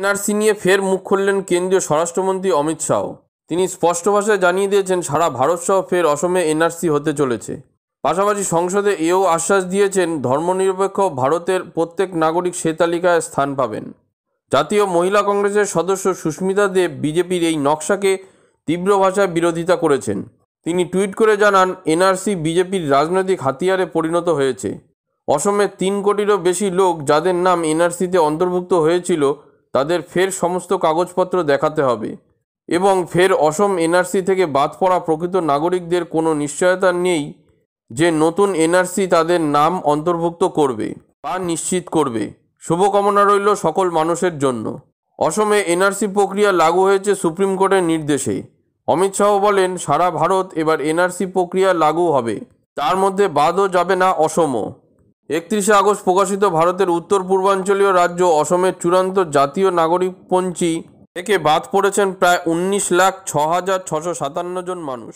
NRC নিয়ে ফের মুখ খুললেন কেন্দ্রীয় স্বরাষ্ট্রমন্ত্রী অমিত শাহ তিনি স্পষ্ট ভাষায় জানিয়ে দিয়েছেন সারা ভারতসহ ফের অসমে এনআরসি হতে চলেছে পাশাপাশি সংসদে এও আশ্বাস দিয়েছেন ধর্মনিরপেক্ষ ভারতের প্রত্যেক নাগরিক সে তালিকায় স্থান পাবেন জাতীয় মহিলা কংগ্রেসের সদস্য সুস্মিতা দেব বিজেপির এই নকশাকে তীব্র ভাষায় বিরোধিতা করেছেন তিনি টুইট করে জানান এনআরসি বিজেপির রাজনৈতিক হাতিয়ারে পরিণত হয়েছে অসমের তিন কোটিরও বেশি লোক যাদের নাম এনআরসিতে অন্তর্ভুক্ত হয়েছিল তাদের ফের সমস্ত কাগজপত্র দেখাতে হবে এবং ফের অসম এনআরসি থেকে বাদ পড়া প্রকৃত নাগরিকদের কোনো নিশ্চয়তা নেই যে নতুন এনআরসি তাদের নাম অন্তর্ভুক্ত করবে বা নিশ্চিত করবে শুভকামনা রইল সকল মানুষের জন্য অসমে এনআরসি প্রক্রিয়া লাগু হয়েছে সুপ্রিম কোর্টের নির্দেশে অমিত শাহ বলেন সারা ভারত এবার এনআরসি প্রক্রিয়া লাগু হবে তার মধ্যে বাদও যাবে না অসমও একত্রিশে আগস্ট প্রকাশিত ভারতের উত্তর পূর্বাঞ্চলীয় রাজ্য অসমের চূড়ান্ত জাতীয় পঞ্চি থেকে বাদ পড়েছেন প্রায় উনিশ লাখ ছ হাজার ছশো সাতান্ন জন মানুষ